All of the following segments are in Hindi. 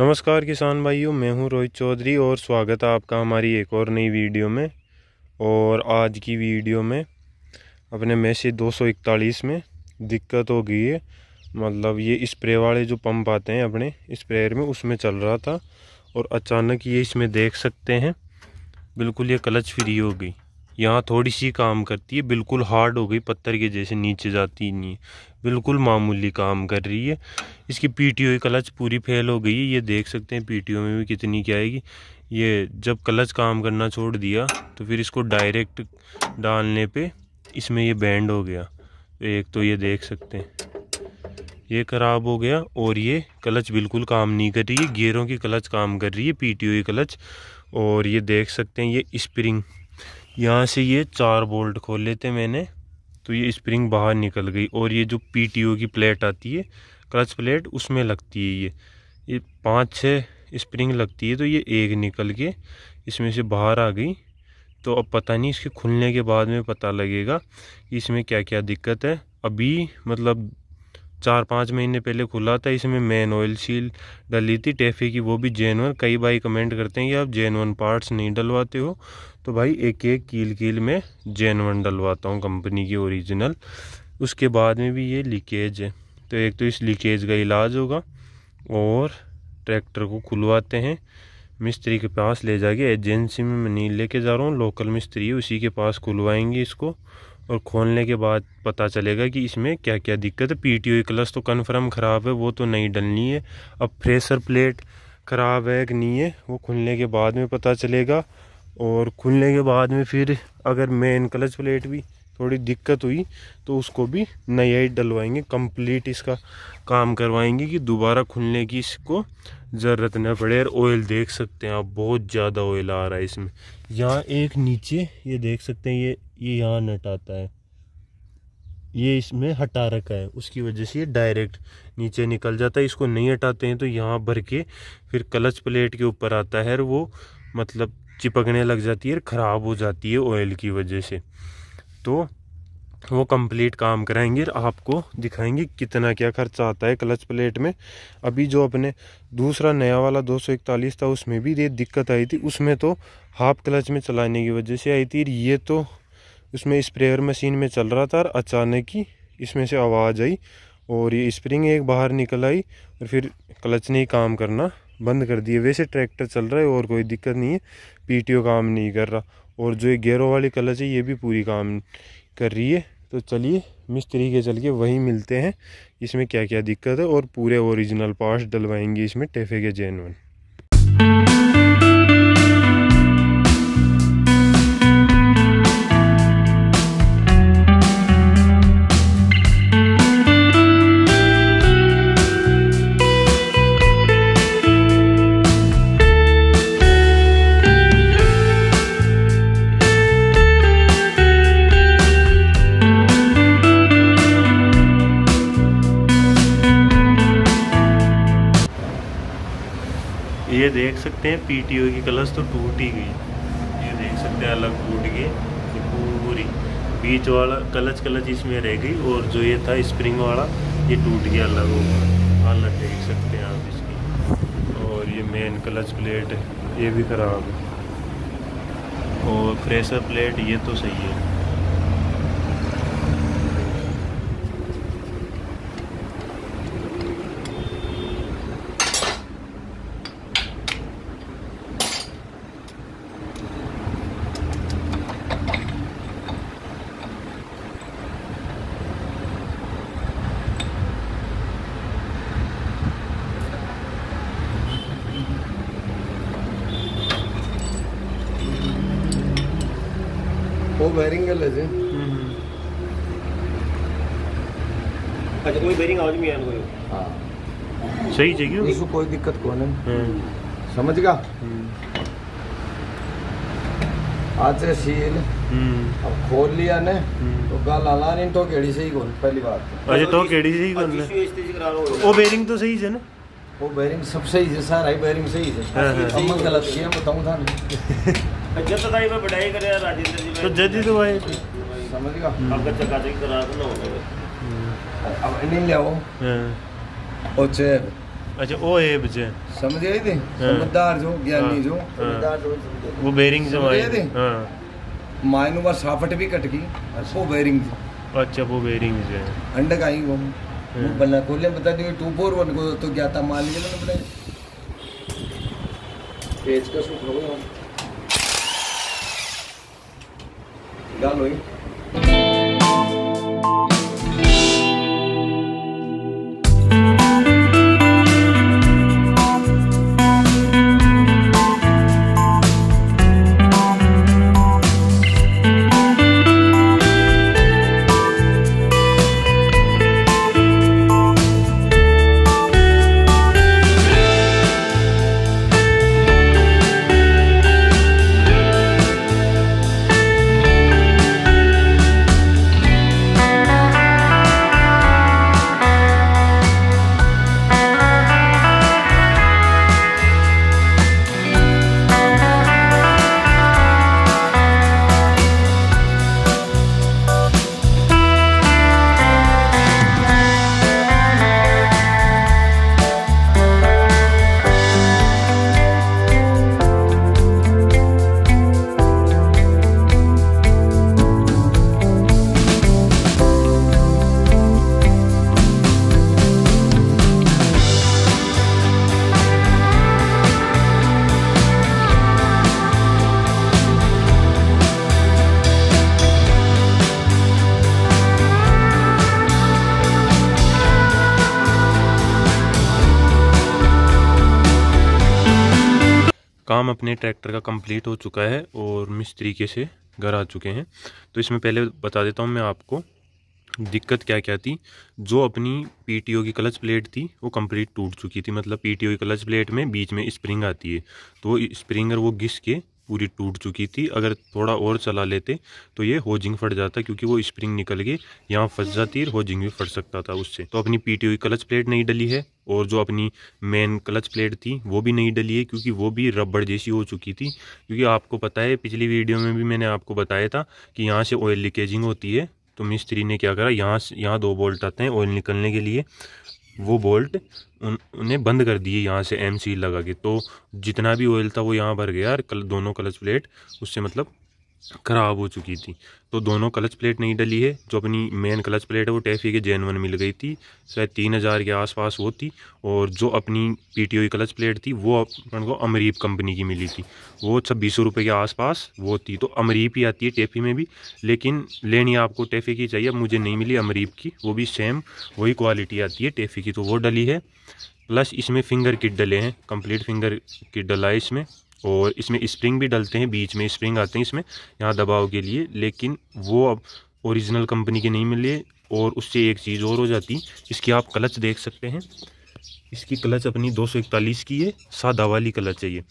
नमस्कार किसान भाइयों मैं हूं रोहित चौधरी और स्वागत है आपका हमारी एक और नई वीडियो में और आज की वीडियो में अपने मैसेज 241 में दिक्कत हो गई है मतलब ये स्प्रे वाले जो पंप आते हैं अपने स्प्रेयर में उसमें चल रहा था और अचानक ये इसमें देख सकते हैं बिल्कुल ये क्लच फ्री हो गई यहाँ थोड़ी सी काम करती है बिल्कुल हार्ड हो गई पत्थर के जैसे नीचे जाती नहीं बिल्कुल मामूली काम कर रही है इसकी पीटीओ क्लच पूरी फेल हो गई है ये देख सकते हैं पीटीओ में भी कितनी क्या आएगी ये जब क्लच काम करना छोड़ दिया तो फिर इसको डायरेक्ट डालने पे इसमें ये बैंड हो गया एक तो ये देख सकते हैं ये ख़राब हो गया और ये क्लच बिल्कुल काम नहीं कर रही है गेयरों की क्लच काम कर रही है पी टी क्लच और ये देख सकते हैं ये स्प्रिंग यहाँ से ये चार बोल्ट खोले थे मैंने तो ये स्प्रिंग बाहर निकल गई और ये जो पीटीओ की प्लेट आती है क्लच प्लेट उसमें लगती है ये ये पाँच छः स्प्रिंग लगती है तो ये एक निकल के इसमें से बाहर आ गई तो अब पता नहीं इसके खुलने के बाद में पता लगेगा कि इसमें क्या क्या दिक्कत है अभी मतलब चार पाँच महीने पहले खुला था इसमें मैन ऑयल सील डली थी टेफे की वो भी जेनवन कई भाई कमेंट करते हैं कि आप जेनवन पार्ट्स नहीं डलवाते हो तो भाई एक एक कील कील में जेनवन डलवाता हूँ कंपनी की ओरिजिनल उसके बाद में भी ये लीकेज है तो एक तो इस लीकेज का इलाज होगा और ट्रैक्टर को खुलवाते हैं मिस्त्री के पास ले जाके एजेंसी में मैं नहीं लेके जा रहा हूँ लोकल मिस्त्री है उसी के पास खुलवाएंगे इसको और खोलने के बाद पता चलेगा कि इसमें क्या क्या दिक्कत है पीटीओ टी क्लस तो कन्फर्म ख़राब है वो तो नहीं डलनी है अब प्रेशर प्लेट ख़राब है कि नहीं है वो खुलने के बाद में पता चलेगा और खुलने के बाद में फिर अगर मेन क्लच प्लेट भी थोड़ी दिक्कत हुई तो उसको भी नया ही डलवाएंगे कंप्लीट इसका काम करवाएंगे कि दोबारा खुलने की इसको ज़रूरत न पड़े और ऑयल देख सकते हैं आप बहुत ज़्यादा ऑयल आ रहा है इसमें यहाँ एक नीचे ये देख सकते हैं ये ये यहाँ नट आता है ये इसमें हटा रखा है उसकी वजह से ये डायरेक्ट नीचे निकल जाता है इसको नहीं हटाते हैं तो यहाँ भर के फिर क्लच प्लेट के ऊपर आता है और वो मतलब चिपकने लग जाती है और ख़राब हो जाती है ऑयल की वजह से तो वो कंप्लीट काम कराएंगे और आपको दिखाएंगे कितना क्या खर्चा आता है क्लच प्लेट में अभी जो अपने दूसरा नया वाला 241 था उसमें भी ये दिक्कत आई थी उसमें तो हाफ क्लच में चलाने की वजह से आई थी ये तो उसमें स्प्रेयर मशीन में चल रहा था और अचानक ही इसमें से आवाज़ आई और ये स्प्रिंग एक बाहर निकल आई और फिर क्लच ने काम करना बंद कर दिए वैसे ट्रैक्टर चल रहा है और कोई दिक्कत नहीं है पीटीओ काम नहीं कर रहा और जो ये गेरो वाली क्लच है ये भी पूरी काम कर रही है तो चलिए मिस्त्री के चल के वहीं मिलते हैं इसमें क्या क्या दिक्कत है और पूरे ओरिजिनल पार्ट्स डलवाएंगे इसमें टेफे के जेनवन सकते हैं पीटीओ की कलश तो टूट ही गई ये देख सकते हैं अलग टूट गए पूरी बीच वाला कलच कलच इसमें रह गई और जो ये था स्प्रिंग वाला ये टूट गया अलग हो अलग देख सकते हैं आप इसकी और ये मेन क्लच प्लेट ये भी ख़राब है और प्रेशर प्लेट ये तो सही है वायरिंग का लेजे अच्छा कोई बेरिंग आवाज में आन कोई हां सही जगह हो इसको कोई दिक्कत कोने हम्म। समझ गया हम्म। आज से सील हम्म। अब खोल लिया ने तो गाल आला नहीं तो केड़ी से ही कोन पहली बात तो। अरे अच्छा, तो केड़ी से ही कोन ने वो बेरिंग तो सही है ना वो बेरिंग सब सही है सारा ही बेरिंग सही है अब मैं गलत किया बताऊं था ना जब तक मैं बढ़ाई करे राजेंद्र जी तो जज ही तो भाई समझ गया आपका चकाचक करा के ना हो अब नहीं ले आओ ओचे अच्छा ओ ए बचे समझ गए थे समझदार जो ज्ञानी जो समझदार जो वो बेरिंग जो आए थे हां माइन ऊपर साफट भी कट गई वो बेरिंग अच्छा वो बेरिंग जो अंडक आई वो वो बना खोले बता दियो 241 को तो ज्ञाता मान लिया मैंने पेज का सूत्र हो गया Galo, hein? काम अपने ट्रैक्टर का कंप्लीट हो चुका है और मिस तरीके से घर आ चुके हैं तो इसमें पहले बता देता हूँ मैं आपको दिक्कत क्या क्या थी जो अपनी पीटीओ की क्लच प्लेट थी वो कंप्लीट टूट चुकी थी मतलब पीटीओ की क्लच प्लेट में बीच में स्प्रिंग आती है तो स्प्रिंगर वो घिस के पूरी टूट चुकी थी अगर थोड़ा और चला लेते तो ये होजिंग फट जाता क्योंकि वो स्प्रिंग निकल गई यहाँ फंस जाती है होजिंग भी फट सकता था उससे तो अपनी पीटी हुई क्लच प्लेट नहीं डली है और जो अपनी मेन क्लच प्लेट थी वो भी नहीं डली है क्योंकि वो भी रबड़ जैसी हो चुकी थी क्योंकि आपको पता है पिछली वीडियो में भी मैंने आपको बताया था कि यहाँ से ऑयल लीकेजिंग होती है तो मिस्त्री ने क्या करा यहाँ यहाँ दो बोल्ट आते हैं ऑयल निकलने के लिए वो बोल्ट उन उन्हें बंद कर दिए यहाँ से एम सील लगा के तो जितना भी ऑयल था वो यहाँ भर गया और कल दोनों क्लच प्लेट उससे मतलब खराब हो चुकी थी तो दोनों क्लच प्लेट नहीं डली है जो अपनी मेन क्लच प्लेट है वो टैफी के जेन मिल गई थी शायद तीन हज़ार के आसपास वो थी और जो अपनी P T O e clutch plate थी वो अपन को अमरीप कंपनी की मिली थी वो छब्बीस सौ रुपये के आसपास वो थी तो अमरीप ही आती है टैफी में भी लेकिन लेनी आपको टैफी की चाहिए मुझे नहीं मिली अमरीप की वो भी सेम वही क्वालिटी आती है टैफी की तो वो डली है प्लस इसमें फिंगर किट डले हैं कंप्लीट फिंगर किट डला है इसमें और इसमें स्प्रिंग भी डलते हैं बीच में स्प्रिंग आते हैं इसमें यहाँ दबाव के लिए लेकिन वो अब ओरिजिनल कंपनी के नहीं मिले और उससे एक चीज़ और हो जाती इसकी आप क्लच देख सकते हैं इसकी क्लच अपनी दो की है सादा वाली क्लच है ये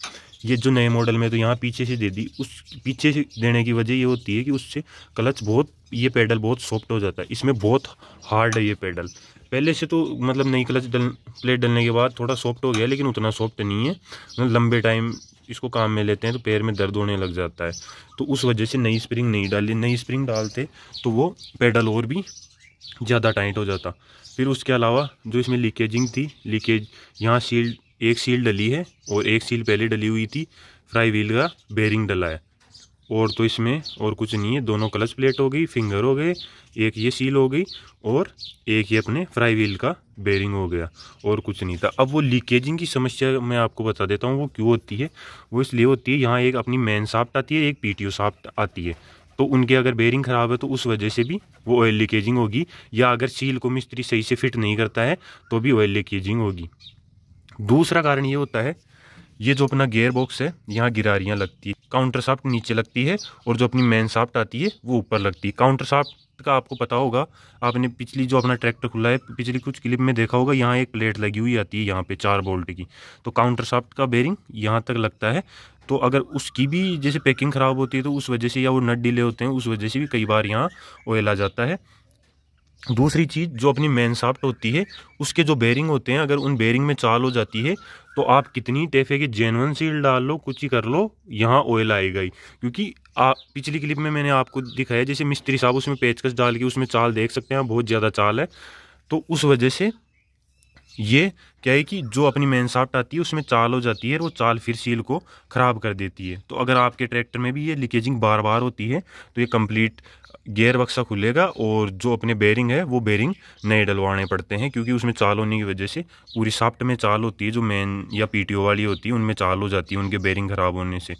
ये जो नए मॉडल में तो यहाँ पीछे से दे दी उस पीछे से देने की वजह ये होती है कि उससे क्लच बहुत ये पेडल बहुत सॉफ्ट हो जाता है इसमें बहुत हार्ड है ये पेडल पहले से तो मतलब नई क्लच डल प्लेट डलने के बाद थोड़ा सॉफ्ट हो गया लेकिन उतना सॉफ्ट नहीं है लंबे टाइम इसको काम में लेते हैं तो पैर में दर्द होने लग जाता है तो उस वजह से नई स्प्रिंग नहीं डाली नई स्प्रिंग डालते तो वो पेडल और भी ज़्यादा टाइट हो जाता फिर उसके अलावा जो इसमें लीकेजिंग थी लीकेज यहाँ सील्ड एक सील डली है और एक सील पहले डली हुई थी फ्राई व्हील का बेरिंग डला है और तो इसमें और कुछ नहीं है दोनों क्लच प्लेट हो गई फिंगर हो गए एक ये सील हो गई और एक ये अपने फ्राई व्हील का बेरिंग हो गया और कुछ नहीं था अब वो लीकेजिंग की समस्या मैं आपको बता देता हूँ वो क्यों होती है वो इसलिए होती है यहाँ एक अपनी मैन साफ्ट आती है एक पी साफ्ट आती है तो उनके अगर बेरिंग ख़राब है तो उस वजह से भी वो ऑयल लीकेजिंग होगी या अगर सील को मिस्त्री सही से फिट नहीं करता है तो भी ऑयल लीकेजिंग होगी दूसरा कारण ये होता है ये जो अपना गेयर बॉक्स है यहाँ गिरारियाँ लगती है काउंटर साफ्ट नीचे लगती है और जो अपनी मेन साफ्ट आती है वो ऊपर लगती है काउंटर साफ्ट का आपको पता होगा आपने पिछली जो अपना ट्रैक्टर खुला है पिछली कुछ क्लिप में देखा होगा यहाँ एक प्लेट लगी हुई आती है यहाँ पे चार बोल्ट की तो काउंटर साफ्ट का बेरिंग यहाँ तक लगता है तो अगर उसकी भी जैसे पैकिंग ख़राब होती है तो उस वजह से या वो नट डिले होते हैं उस वजह से भी कई बार यहाँ ऑयल आ जाता है दूसरी चीज़ जो अपनी मेन साफ्ट होती है उसके जो बेरिंग होते हैं अगर उन बेरिंग में चाल हो जाती है तो आप कितनी टेफे की जेनवन सील डाल लो कुछ ही कर लो यहाँ ऑयल आएगा ही क्योंकि आप पिछली क्लिप में मैंने आपको दिखाया जैसे मिस्त्री साहब उसमें पेचकस डाल के उसमें चाल देख सकते हैं बहुत ज़्यादा चाल है तो उस वजह से ये क्या है कि जो अपनी मेन साफ्ट आती है उसमें चाल हो जाती है और वो चाल फिर सील को ख़राब कर देती है तो अगर आपके ट्रैक्टर में भी ये लीकेजिंग बार बार होती है तो ये कंप्लीट गेयर बक्सा खुलेगा और जो अपने बेरिंग है वो बेरिंग नए डलवाने पड़ते हैं क्योंकि उसमें चाल होने की वजह से पूरी साफ्ट में चाल होती है जो मेन या पी वाली होती है उनमें चाल हो जाती है उनके बेरिंग ख़राब होने से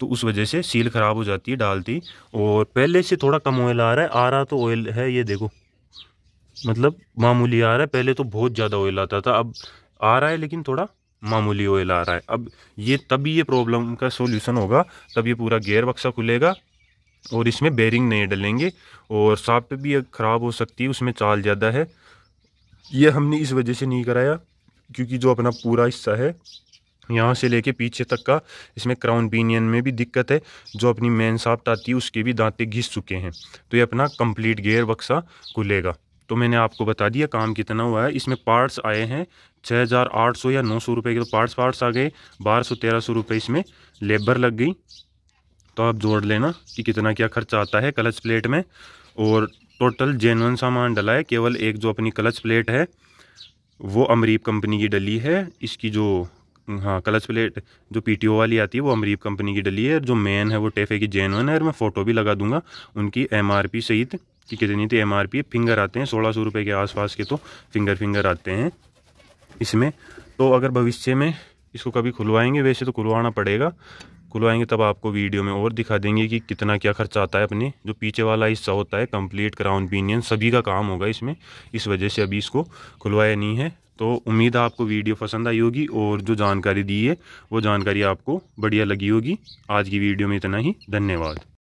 तो उस वजह से सील ख़राब हो जाती है डालती और पहले से थोड़ा कम ऑयल आ रहा है आ रहा तो ऑयल है ये देखो मतलब मामूली आ रहा है पहले तो बहुत ज़्यादा ऑयल आता था अब आ रहा है लेकिन थोड़ा मामूली ऑयल आ रहा है अब ये तभी ये प्रॉब्लम का सोल्यूशन होगा तब ये पूरा गेयर बक्सा खुलेगा और इसमें बेरिंग नहीं डलेंगे और साफ्ट भी ख़राब हो सकती है उसमें चाल ज़्यादा है ये हमने इस वजह से नहीं कराया क्योंकि जो अपना पूरा हिस्सा है यहाँ से लेके पीछे तक का इसमें क्राउन बीनियन में भी दिक्कत है जो अपनी मेन साफ्ट आती है उसके भी दांते घिस चुके हैं तो ये अपना कंप्लीट गेयर बक्सा खुलेगा तो मैंने आपको बता दिया काम कितना हुआ है इसमें पार्ट्स आए हैं छः हज़ार आठ सौ या नौ सौ रुपये के तो पार्ट्स पार्ट्स आ गए बारह सौ तेरह सौ रुपये इसमें लेबर लग गई तो आप जोड़ लेना कि कितना क्या खर्चा आता है क्लच प्लेट में और टोटल जेनवन सामान डला है केवल एक जो अपनी क्लच प्लेट है वो अमरीब कंपनी की डली है इसकी जो हाँ क्लच प्लेट जो पीटीओ वाली आती है वो अमरीब कंपनी की डली है जो मेन है वो टेफे की जेनवन है और मैं फ़ोटो भी लगा दूंगा उनकी एमआरपी सहित कि कितनी थी एम आर पी फिंगर आते हैं सोलह सौ रुपये के आसपास के तो फिंगर फिंगर आते हैं इसमें तो अगर भविष्य में इसको कभी खुलवाएंगे वैसे तो खुलवाना पड़ेगा खुलवाएंगे तब आपको वीडियो में और दिखा देंगे कि कितना क्या खर्चा आता है अपने जो पीछे वाला हिस्सा होता है कंप्लीट क्राउन पिनियन सभी का काम होगा इसमें इस वजह से अभी इसको खुलवाया नहीं है तो उम्मीद है आपको वीडियो पसंद आई होगी और जो जानकारी दी है वो जानकारी आपको बढ़िया लगी होगी आज की वीडियो में इतना ही धन्यवाद